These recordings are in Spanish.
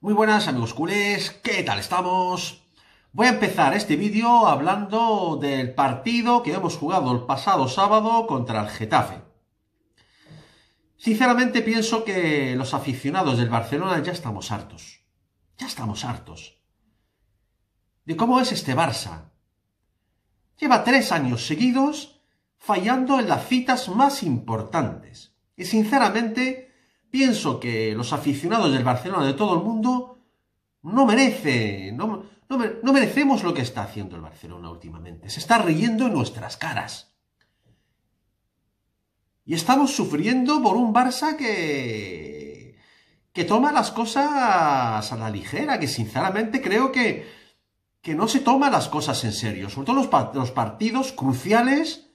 Muy buenas amigos culés, ¿qué tal estamos? Voy a empezar este vídeo hablando del partido que hemos jugado el pasado sábado contra el Getafe. Sinceramente pienso que los aficionados del Barcelona ya estamos hartos. Ya estamos hartos. De cómo es este Barça. Lleva tres años seguidos fallando en las citas más importantes. Y sinceramente pienso que los aficionados del Barcelona de todo el mundo no merecen, no, merecemos lo que está haciendo el Barcelona últimamente. Se está riendo en nuestras caras. Y estamos sufriendo por un Barça que, que toma las cosas a la ligera, que sinceramente creo que, que no se toma las cosas en serio. Sobre todo los partidos cruciales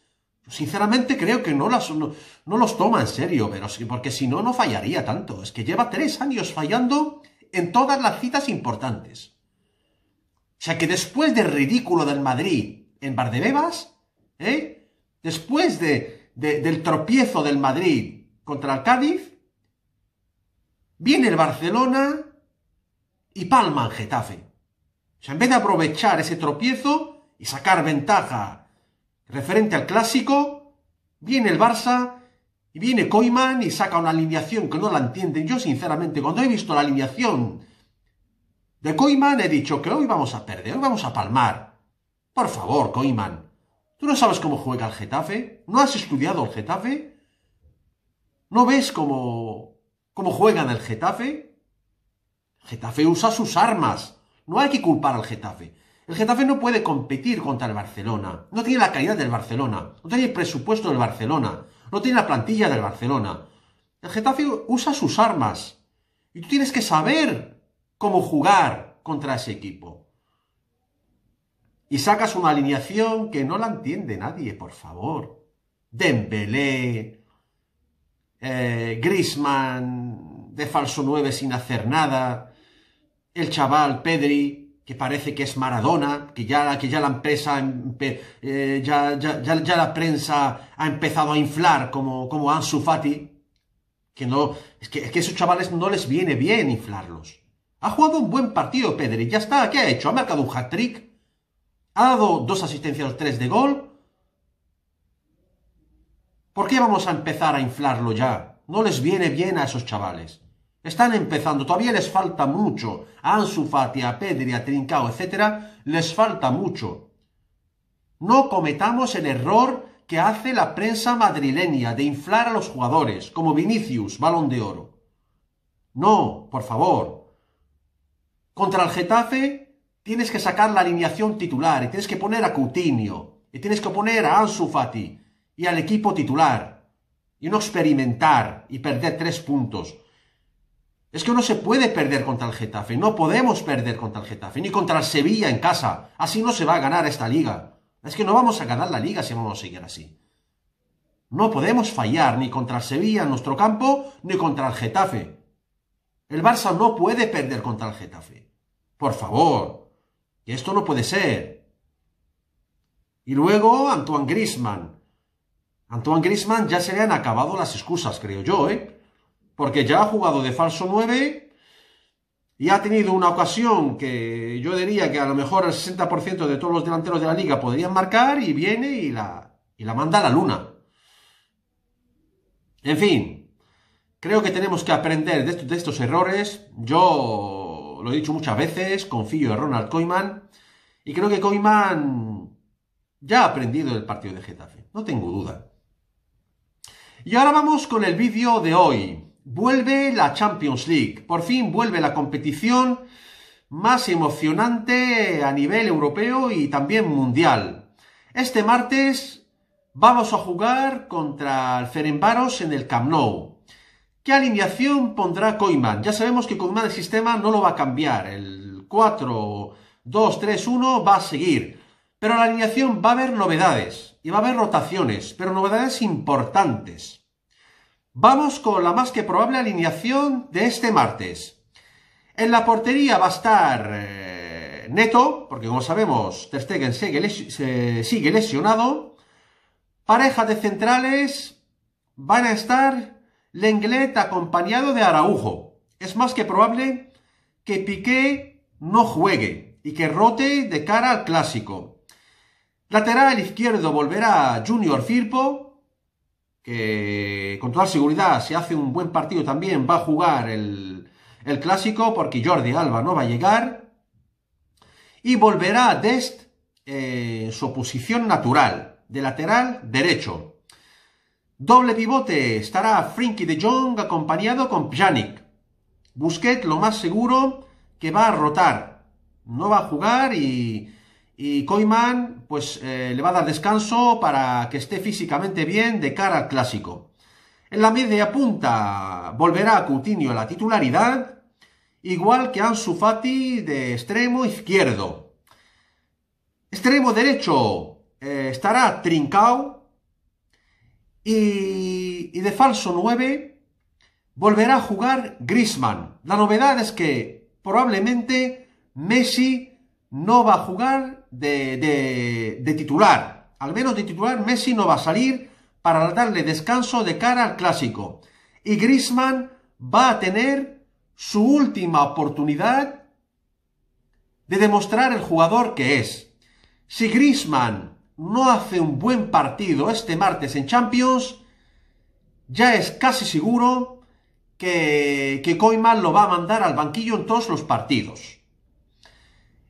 Sinceramente creo que no, las, no, los toma en serio, pero porque si no, no fallaría tanto. Es que lleva tres años fallando en todas las citas importantes. O sea que después del ridículo del Madrid en Bardebebas, ¿eh? después de, del tropiezo del Madrid contra el Cádiz, viene el Barcelona y palma en Getafe. O sea, en vez de aprovechar ese tropiezo y sacar ventaja Referente al clásico, viene el Barça y viene Koeman y saca una alineación que no la entienden. Yo, sinceramente, cuando he visto la alineación de Koeman, he dicho que hoy vamos a perder, hoy vamos a palmar. Por favor, Koeman, ¿tú no sabes cómo juega el Getafe? ¿No has estudiado el Getafe? ¿No ves cómo, cómo juegan el Getafe? Getafe usa sus armas. No hay que culpar al Getafe. El Getafe no puede competir contra el Barcelona. No tiene la calidad del Barcelona. No tiene el presupuesto del Barcelona. No tiene la plantilla del Barcelona. El Getafe usa sus armas. Y tú tienes que saber cómo jugar contra ese equipo. Y sacas una alineación que no la entiende nadie, por favor. Dembélé, eh, Grisman, de falso 9 sin hacer nada, el chaval Pedri que parece que es Maradona, que ya, que ya la empresa, eh, ya, la prensa ha empezado a inflar como, como Ansu Fati, que no, es que, es esos chavales no les viene bien inflarlos. Ha jugado un buen partido Pedri, ya está, ¿qué ha hecho? Ha marcado un hat-trick, ha dado dos asistencias, tres de gol. ¿Por qué vamos a empezar a inflarlo ya? No les viene bien a esos chavales. Están empezando, todavía les falta mucho. A Ansu Fati, a Pedri, a Trincao, etcétera, les falta mucho. No cometamos el error que hace la prensa madrileña de inflar a los jugadores, como Vinicius, balón de oro. No, por favor. Contra el Getafe tienes que sacar la alineación titular y tienes que poner a Coutinho y tienes que poner a Ansu Fati y al equipo titular y no experimentar y perder tres puntos es que no se puede perder contra el Getafe, no podemos perder contra el Getafe, ni contra el Sevilla en casa. Así no se va a ganar esta liga. Es que no vamos a ganar la liga si vamos a seguir así. No podemos fallar ni contra el Sevilla en nuestro campo, ni contra el Getafe. El Barça no puede perder contra el Getafe. Por favor. que Esto no puede ser. Y luego Antoine Grisman. Antoine Grisman ya se le han acabado las excusas, creo yo, ¿eh? Porque ya ha jugado de falso 9 y ha tenido una ocasión que yo diría que a lo mejor el 60% de todos los delanteros de la liga podrían marcar y viene y la, la manda a la luna. En fin, creo que tenemos que aprender de estos, errores. Yo lo he dicho muchas veces, confío en Ronald Koeman y creo que Koeman ya ha aprendido del partido de Getafe, no tengo duda. Y ahora vamos con el vídeo de hoy. Vuelve la Champions League. Por fin vuelve la competición más emocionante a nivel europeo y también mundial. Este martes vamos a jugar contra el Ferenbaros en el Camp Nou. ¿Qué alineación pondrá Koeman? Ya sabemos que Koiman el sistema no lo va a cambiar. El 4-2-3-1 va a seguir. Pero la alineación va a haber novedades y va a haber rotaciones, pero novedades importantes. Vamos con la más que probable alineación de este martes. En la portería va a estar eh, Neto, porque como sabemos, Ter sigue, sigue lesionado. Pareja de centrales van a estar Lenglet acompañado de Araujo. Es más que probable que Piqué no juegue y que rote de cara al clásico. Lateral izquierdo volverá Junior Firpo, que con toda seguridad, si hace un buen partido también, va a jugar el, clásico, porque Jordi Alba no va a llegar. Y volverá a Dest en eh, su posición natural, de lateral derecho. Doble pivote estará Frinky de Jong acompañado con Pjanic. Busquet lo más seguro que va a rotar. No va a jugar y y Koiman pues, eh, le va a dar descanso para que esté físicamente bien de cara al clásico. En la media punta volverá a Coutinho la titularidad, igual que Ansu Fati de extremo izquierdo. Extremo derecho eh, estará Trincao y, y de falso 9 volverá a jugar Grisman. La novedad es que probablemente Messi no va a jugar de, titular. Al menos de titular, Messi no va a salir para darle descanso de cara al clásico. Y Grisman va a tener su última oportunidad de demostrar el jugador que es. Si Grisman no hace un buen partido este martes en Champions, ya es casi seguro que, que lo va a mandar al banquillo en todos los partidos.